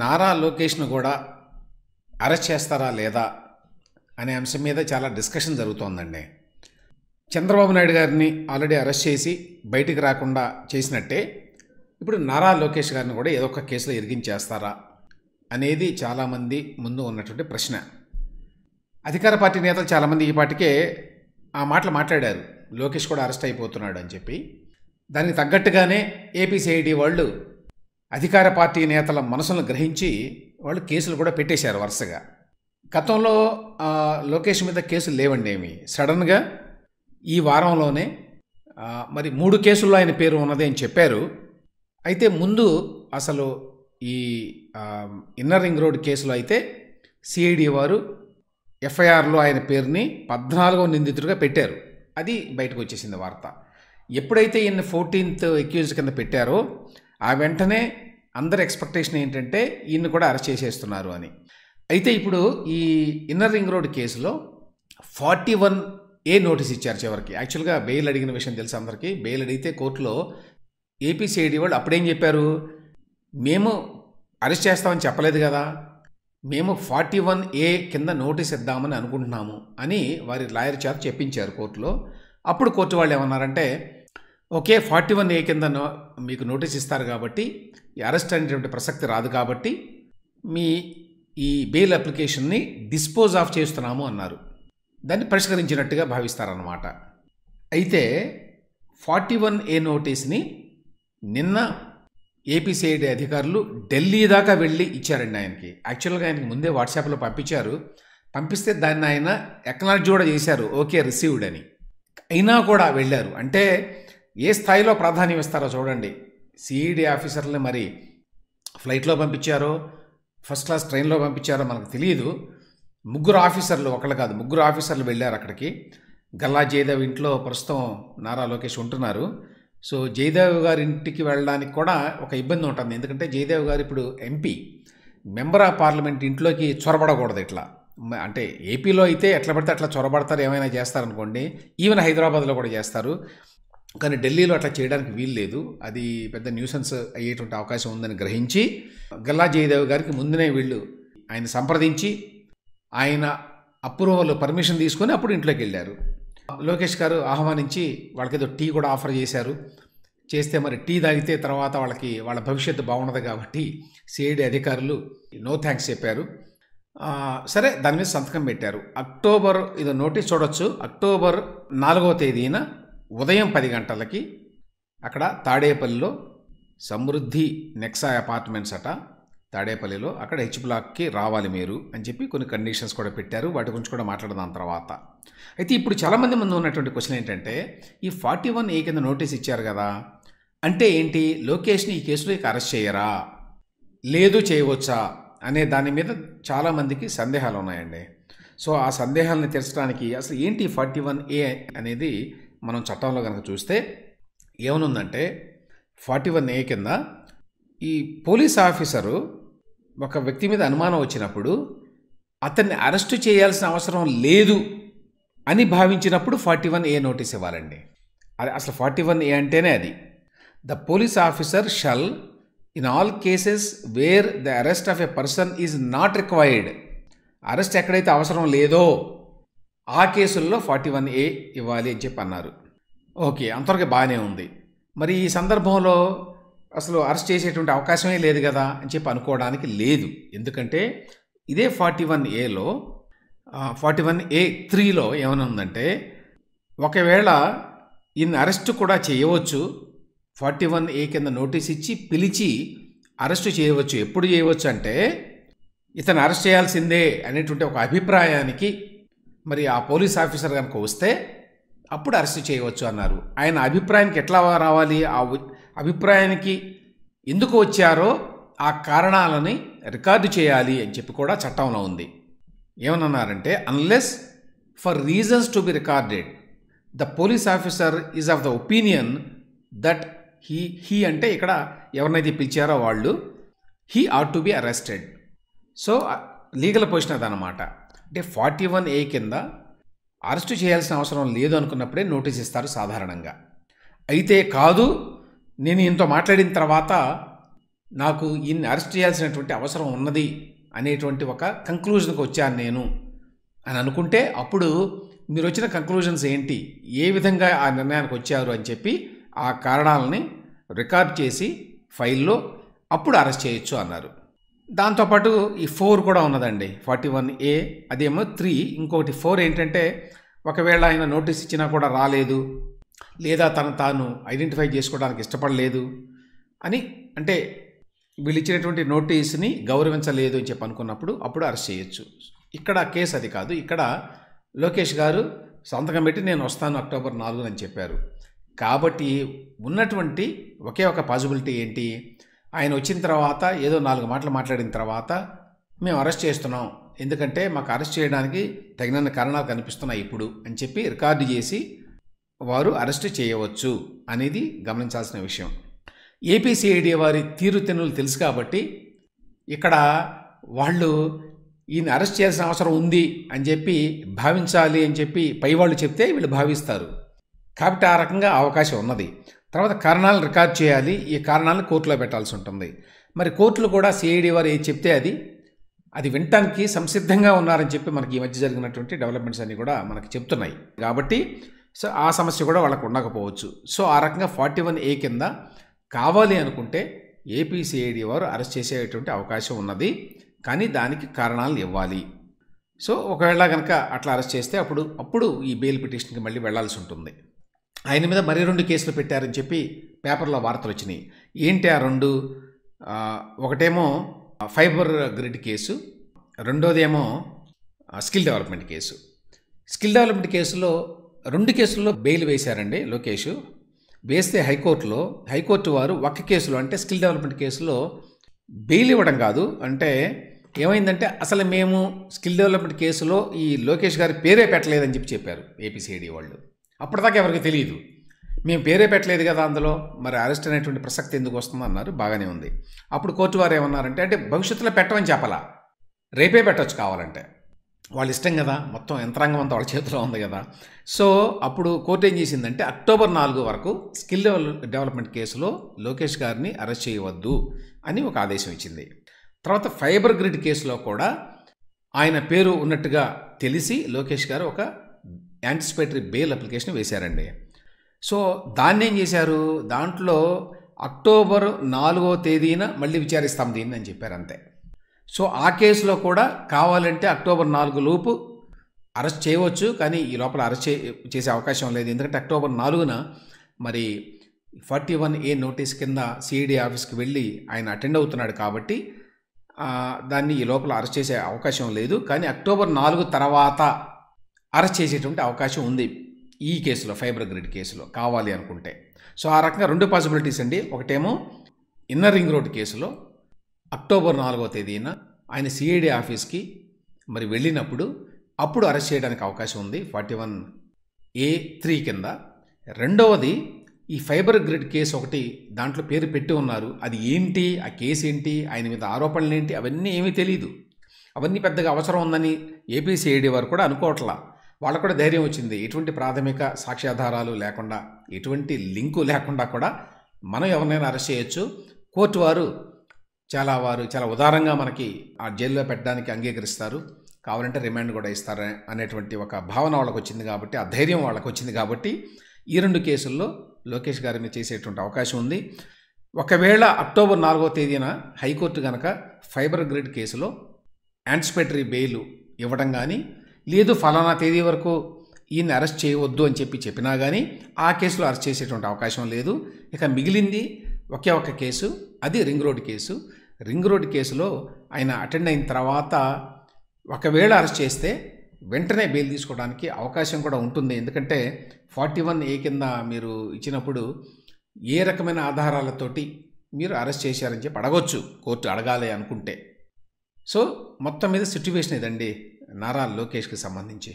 నారా లోకేష్ను కూడా అరెస్ట్ చేస్తారా లేదా అనే అంశం మీద చాలా డిస్కషన్ జరుగుతోందండి చంద్రబాబు నాయుడు గారిని ఆల్రెడీ అరెస్ట్ చేసి బయటికి రాకుండా చేసినట్టే ఇప్పుడు నారా లోకేష్ గారిని కూడా ఏదో ఒక కేసులో ఇరిగించేస్తారా అనేది చాలామంది ముందు ఉన్నటువంటి ప్రశ్న అధికార పార్టీ నేతలు చాలామంది ఈ పాటికే ఆ మాటలు మాట్లాడారు లోకేష్ కూడా అరెస్ట్ అయిపోతున్నాడు అని చెప్పి దానికి తగ్గట్టుగానే ఏపీసీఐడి వాళ్ళు అధికార పార్టీ నేతల మనసును గ్రహించి వాళ్ళు కేసులు కూడా పెట్టేశారు వరుసగా గతంలో లోకేష్ మీద కేసులు లేవండి ఏమి సడన్గా ఈ వారంలోనే మరి మూడు కేసుల్లో ఆయన పేరు ఉన్నది అని చెప్పారు అయితే ముందు అసలు ఈ ఇన్నర్ రింగ్ రోడ్ కేసులో అయితే సిఐడి వారు ఎఫ్ఐఆర్లో ఆయన పేరుని పద్నాలుగో నిందితుడిగా పెట్టారు అది బయటకు వచ్చేసింది వార్త ఎప్పుడైతే ఈయన ఫోర్టీన్త్ ఎక్యూజ్ కింద పెట్టారో ఆ వెంటనే అందరి ఎక్స్పెక్టేషన్ ఏంటంటే ఈయన్ని కూడా అరెస్ట్ చేసేస్తున్నారు అని అయితే ఇప్పుడు ఈ ఇన్నర్ రింగ్ రోడ్ కేసులో ఫార్టీ వన్ ఏ నోటీస్ ఇచ్చారు చివరికి యాక్చువల్గా బెయిల్ అడిగిన విషయం తెలుసు అందరికీ బెయిల్ అడిగితే కోర్టులో ఏపీసీఐడి వాళ్ళు అప్పుడేం చెప్పారు మేము అరెస్ట్ చేస్తామని చెప్పలేదు కదా మేము ఫార్టీ వన్ ఏ కింద నోటీస్ ఇద్దామని అనుకుంటున్నాము అని వారి లాయర్ చేత చెప్పించారు కోర్టులో అప్పుడు కోర్టు వాళ్ళు ఏమన్నారంటే ఓకే ఫార్టీ వన్ ఏ కింద మీకు నోటీస్ ఇస్తారు కాబట్టి అరెస్ట్ అనేటువంటి ప్రసక్తి రాదు కాబట్టి మీ ఈ బెయిల్ అప్లికేషన్ని డిస్పోజ్ ఆఫ్ చేస్తున్నాము అన్నారు దాన్ని పరిష్కరించినట్టుగా భావిస్తారన్నమాట అయితే ఫార్టీ వన్ ఏ నోటీస్ని నిన్న ఏపీసీఐడి అధికారులు ఢిల్లీ దాకా వెళ్ళి ఇచ్చారండి ఆయనకి యాక్చువల్గా ఆయనకి ముందే వాట్సాప్లో పంపించారు పంపిస్తే దాన్ని ఆయన ఎక్నాలజీ కూడా చేశారు ఓకే రిసీవ్డ్ అని అయినా కూడా వెళ్ళారు అంటే ఏ స్థాయిలో ప్రాధాన్యం ఇస్తారో చూడండి సిఈడి ఆఫీసర్లని మరి ఫ్లైట్లో పంపించారో ఫస్ట్ క్లాస్ ట్రైన్లో పంపించారో మనకు తెలియదు ముగ్గురు ఆఫీసర్లు ఒకళ్ళు కాదు ముగ్గురు ఆఫీసర్లు వెళ్ళారు అక్కడికి గల్లా జయదేవ్ ఇంట్లో ప్రస్తుతం నారా లోకేష్ ఉంటున్నారు సో జయదేవ్ గారి ఇంటికి వెళ్ళడానికి కూడా ఒక ఇబ్బంది ఉంటుంది ఎందుకంటే జయదేవ్ గారు ఇప్పుడు ఎంపీ మెంబర్ ఆఫ్ పార్లమెంట్ ఇంట్లోకి చొరబడకూడదు ఇట్లా అంటే ఏపీలో అయితే ఎట్లా పడితే అట్లా చొరబడతారు ఏమైనా చేస్తారనుకోండి ఈవెన్ హైదరాబాద్లో కూడా చేస్తారు కానీ ఢిల్లీలో అట్లా చేయడానికి వీలు లేదు అది పెద్ద న్యూసెన్స్ అయ్యేటువంటి అవకాశం ఉందని గ్రహించి గల్లా జయదేవ్ గారికి ముందునే వీళ్ళు ఆయన సంప్రదించి ఆయన అప్రూవల్ పర్మిషన్ తీసుకొని అప్పుడు ఇంట్లోకి వెళ్ళారు లోకేష్ గారు ఆహ్వానించి వాళ్ళకేదో టీ కూడా ఆఫర్ చేశారు చేస్తే మరి టీ తాగితే తర్వాత వాళ్ళకి వాళ్ళ భవిష్యత్తు బాగుండదు కాబట్టి సిఐడి అధికారులు నో థ్యాంక్స్ చెప్పారు సరే దాని మీద సంతకం పెట్టారు అక్టోబర్ ఇది నోటీస్ చూడొచ్చు అక్టోబర్ నాలుగవ తేదీన ఉదయం పది గంటలకి అక్కడ తాడేపల్లిలో సమృద్ధి నెక్సా అపార్ట్మెంట్స్ అట తాడేపల్లిలో అక్కడ హెచ్ బ్లాక్కి రావాలి మీరు అని చెప్పి కొన్ని కండిషన్స్ కూడా పెట్టారు వాటి గురించి కూడా మాట్లాడదాం తర్వాత అయితే ఇప్పుడు చాలామంది ముందు ఉన్నటువంటి క్వశ్చన్ ఏంటంటే ఈ ఫార్టీ వన్ ఏ కింద నోటీస్ ఇచ్చారు కదా అంటే ఏంటి లోకేష్ని ఈ కేసులో ఇక అరెస్ట్ చేయరా లేదు చేయవచ్చా అనే దాని మీద చాలామందికి సందేహాలు ఉన్నాయండి సో ఆ సందేహాలను తెరచడానికి అసలు ఏంటి ఫార్టీ వన్ ఏ అనేది మనం చట్టంలో కనుక చూస్తే ఏమనుందంటే ఫార్టీ వన్ ఏ కింద ఈ పోలీస్ ఆఫీసరు ఒక వ్యక్తి మీద అనుమానం వచ్చినప్పుడు అతన్ని అరెస్టు చేయాల్సిన అవసరం లేదు అని భావించినప్పుడు ఫార్టీ వన్ ఏ నోటీస్ ఇవ్వాలండి అది అసలు ఫార్టీ వన్ ఏ అంటేనే అది the police officer shall in all cases where the arrest of a person is not required arrest ఎక్కడైతే అవసరం లేదో ఆ కేసుల్లో ఫార్టీ వన్ ఏ ఇవ్వాలి అని చెప్పి అన్నారు ఓకే అంతవరకు బాగానే ఉంది మరి ఈ సందర్భంలో అసలు అరెస్ట్ చేసేటువంటి అవకాశమే లేదు కదా అని చెప్పి అనుకోవడానికి లేదు ఎందుకంటే ఇదే ఫార్టీ వన్ ఏలో ఫార్టీ వన్ ఏ త్రీలో ఏమైనా ఉందంటే ఒకవేళ ఈయన అరెస్ట్ కూడా చేయవచ్చు ఫార్టీ వన్ ఏ కింద నోటీస్ ఇచ్చి పిలిచి అరెస్ట్ చేయవచ్చు ఎప్పుడు చేయవచ్చు అంటే ఇతను అరెస్ట్ చేయాల్సిందే అనేటువంటి ఒక అభిప్రాయానికి మరి ఆ పోలీస్ ఆఫీసర్ కనుక వస్తే అప్పుడు అరెస్ట్ చేయవచ్చు అన్నారు ఆయన అభిప్రాయానికి ఎట్లా రావాలి ఆ అభిప్రాయానికి ఎందుకు వచ్చారో ఆ కారణాలని రికార్డు చేయాలి అని చెప్పి కూడా చట్టంలో ఉంది ఏమన్నారంటే unless for reasons to be recorded the police officer is of the opinion that he he అంటే ఇక్కడ ఎవరినైతే పిలిచారో వాళ్ళు he are to be arrested so legal position అదనమాట అంటే ఫార్టీ వన్ ఏ కింద అరెస్టు చేయాల్సిన అవసరం లేదు అనుకున్నప్పుడే నోటీస్ ఇస్తారు సాధారణంగా అయితే కాదు నేను ఇంత మాట్లాడిన తర్వాత నాకు ఈయన్ని అరెస్ట్ చేయాల్సినటువంటి అవసరం ఉన్నది అనేటువంటి ఒక కంక్లూజన్కి వచ్చాను నేను అని అనుకుంటే అప్పుడు మీరు వచ్చిన కంక్లూజన్స్ ఏంటి ఏ విధంగా ఆ నిర్ణయానికి వచ్చారు అని చెప్పి ఆ కారణాలని రికార్డ్ చేసి ఫైల్లో అప్పుడు అరెస్ట్ చేయొచ్చు అన్నారు దాంతోపాటు ఈ ఫోర్ కూడా ఉన్నదండి ఫార్టీ వన్ ఏ అదేమో త్రీ ఇంకొకటి ఫోర్ ఏంటంటే ఒకవేళ ఆయన నోటీస్ ఇచ్చినా కూడా రాలేదు లేదా తను తాను ఐడెంటిఫై చేసుకోవడానికి ఇష్టపడలేదు అని అంటే వీళ్ళు ఇచ్చినటువంటి నోటీస్ని గౌరవించలేదు అని చెప్పి అనుకున్నప్పుడు అప్పుడు అరెస్ట్ చేయొచ్చు ఇక్కడ కేసు అది కాదు ఇక్కడ లోకేష్ గారు సంతకం పెట్టి నేను వస్తాను అక్టోబర్ నాలుగు అని చెప్పారు కాబట్టి ఉన్నటువంటి ఒకే ఒక పాజిబిలిటీ ఏంటి ఆయన వచ్చిన తర్వాత ఏదో నాలుగు మాటలు మాట్లాడిన తర్వాత మేము అరెస్ట్ చేస్తున్నాం ఎందుకంటే మాకు అరెస్ట్ చేయడానికి తగినన్న కారణాలు కనిపిస్తున్నాయి ఇప్పుడు అని చెప్పి రికార్డు చేసి వారు అరెస్ట్ చేయవచ్చు అనేది గమనించాల్సిన విషయం ఏపీసీఐడి వారి తెన్నులు తెలుసు కాబట్టి ఇక్కడ వాళ్ళు ఈయన అరెస్ట్ చేయాల్సిన అవసరం ఉంది అని చెప్పి భావించాలి అని చెప్పి పై వాళ్ళు చెప్తే వీళ్ళు భావిస్తారు కాబట్టి ఆ రకంగా అవకాశం ఉన్నది తర్వాత కారణాలు రికార్డ్ చేయాలి ఈ కారణాలను కోర్టులో పెట్టాల్సి ఉంటుంది మరి కోర్టులు కూడా సిఐడి వారు ఏది చెప్తే అది అది వినటానికి సంసిద్ధంగా ఉన్నారని చెప్పి మనకి ఈ మధ్య జరిగినటువంటి డెవలప్మెంట్స్ అన్నీ కూడా మనకి చెప్తున్నాయి కాబట్టి సో ఆ సమస్య కూడా వాళ్ళకు ఉండకపోవచ్చు సో ఆ రకంగా ఫార్టీ వన్ ఏ కింద కావాలి అనుకుంటే ఏపీసీఐడి వారు అరెస్ట్ చేసేటువంటి అవకాశం ఉన్నది కానీ దానికి కారణాలు ఇవ్వాలి సో ఒకవేళ కనుక అట్లా అరెస్ట్ చేస్తే అప్పుడు అప్పుడు ఈ బెయిల్ పిటిషన్కి మళ్ళీ వెళ్లాల్సి ఉంటుంది ఆయన మీద మరి రెండు కేసులు పెట్టారని చెప్పి పేపర్లో వార్తలు వచ్చినాయి ఏంటి ఆ రెండు ఒకటేమో ఫైబర్ గ్రిడ్ కేసు రెండోదేమో skill development case skill development కేసులో రెండు కేసుల్లో బెయిల్ వేశారండి లోకేష్ వేస్తే హైకోర్టులో హైకోర్టు వారు ఒక్క కేసులో అంటే స్కిల్ డెవలప్మెంట్ కేసులో బెయిల్ ఇవ్వడం కాదు అంటే ఏమైందంటే అసలు మేము స్కిల్ డెవలప్మెంట్ కేసులో ఈ లోకేష్ గారి పేరే పెట్టలేదని చెప్పి చెప్పారు ఏపీసీఐడి వాళ్ళు అప్పటిదాకా ఎవరికి తెలియదు మేము పేరే పెట్టలేదు కదా అందులో మరి అరెస్ట్ అనేటువంటి ప్రసక్తి ఎందుకు వస్తుంది అన్నారు బాగానే ఉంది అప్పుడు కోర్టు వారు ఏమన్నారంటే అంటే భవిష్యత్తులో పెట్టమని చెప్పలా రేపే పెట్టచ్చు కావాలంటే వాళ్ళు ఇష్టం కదా మొత్తం యంత్రాంగం అంతా వాళ్ళ చేతిలో ఉంది కదా సో అప్పుడు కోర్టు ఏం చేసిందంటే అక్టోబర్ నాలుగు వరకు స్కిల్ డెవలప్మెంట్ కేసులో లోకేష్ గారిని అరెస్ట్ చేయవద్దు అని ఒక ఆదేశం ఇచ్చింది తర్వాత ఫైబర్ గ్రిడ్ కేసులో కూడా ఆయన పేరు ఉన్నట్టుగా తెలిసి లోకేష్ గారు ఒక యాంటిసిపేటరీ బెయిల్ అప్లికేషన్ వేశారండి సో దాన్ని ఏం చేశారు దాంట్లో అక్టోబర్ నాలుగో తేదీన మళ్ళీ విచారిస్తాం దీన్ని అని చెప్పారు అంతే సో ఆ కేసులో కూడా కావాలంటే అక్టోబర్ నాలుగు లోపు అరెస్ట్ చేయవచ్చు కానీ ఈ లోపల అరెస్ట్ చేసే అవకాశం లేదు ఎందుకంటే అక్టోబర్ నాలుగున మరి ఫార్టీ వన్ ఏ నోటీస్ కింద సిఈడి ఆఫీస్కి వెళ్ళి ఆయన అటెండ్ అవుతున్నాడు కాబట్టి దాన్ని ఈ లోపల అరెస్ట్ చేసే అవకాశం లేదు కానీ అక్టోబర్ నాలుగు తర్వాత అరెస్ట్ చేసేటువంటి అవకాశం ఉంది ఈ కేసులో ఫైబర్ గ్రిడ్ కేసులో కావాలి అనుకుంటే సో ఆ రకంగా రెండు పాసిబిలిటీస్ అండి ఒకటేమో ఇన్నర్ రింగ్ రోడ్ కేసులో అక్టోబర్ నాలుగో తేదీన ఆయన సిఐడి ఆఫీస్కి మరి వెళ్ళినప్పుడు అప్పుడు అరెస్ట్ చేయడానికి అవకాశం ఉంది ఫార్టీ వన్ ఏ త్రీ కింద రెండవది ఈ ఫైబర్ గ్రిడ్ కేసు ఒకటి దాంట్లో పేరు పెట్టి ఉన్నారు అది ఏంటి ఆ కేసు ఏంటి ఆయన మీద ఆరోపణలు ఏంటి అవన్నీ ఏమీ తెలియదు అవన్నీ పెద్దగా అవసరం ఉందని ఏపీసీఐడి వారు కూడా అనుకోవట్లా వాళ్ళకు కూడా ధైర్యం వచ్చింది ఎటువంటి ప్రాథమిక సాక్ష్యాధారాలు లేకుండా ఎటువంటి లింకు లేకుండా కూడా మనం ఎవరినైనా అరెస్ట్ చేయొచ్చు కోర్టు వారు చాలా వారు చాలా ఉదారంగా మనకి ఆ జైల్లో పెట్టడానికి అంగీకరిస్తారు కావాలంటే రిమాండ్ కూడా ఇస్తారు అనేటువంటి ఒక భావన వాళ్ళకు వచ్చింది కాబట్టి ఆ ధైర్యం వాళ్ళకు వచ్చింది కాబట్టి ఈ రెండు కేసుల్లో లోకేష్ గారిని చేసేటువంటి అవకాశం ఉంది ఒకవేళ అక్టోబర్ నాలుగో తేదీన హైకోర్టు కనుక ఫైబర్ గ్రిడ్ కేసులో యాంటిసిపేటరీ బెయిల్ ఇవ్వడం కానీ లేదు ఫలానా తేదీ వరకు ఈయన్ని అరెస్ట్ చేయవద్దు అని చెప్పి చెప్పినా కానీ ఆ కేసులో అరెస్ట్ చేసేటువంటి అవకాశం లేదు ఇక మిగిలింది ఒకే ఒక కేసు అది ring road case ring road కేసులో ఆయన అటెండ్ అయిన తర్వాత ఒకవేళ అరెస్ట్ చేస్తే వెంటనే బెయిల్ తీసుకోవడానికి అవకాశం కూడా ఉంటుంది ఎందుకంటే ఫార్టీ వన్ ఏ కింద మీరు ఇచ్చినప్పుడు ఏ రకమైన ఆధారాలతోటి మీరు అరెస్ట్ చేశారని చెప్పి అడగొచ్చు కోర్టు అడగాలి అనుకుంటే సో మొత్తం మీద సిట్యువేషన్ ఇదండి నారా లోకేష్కి సంబంధించి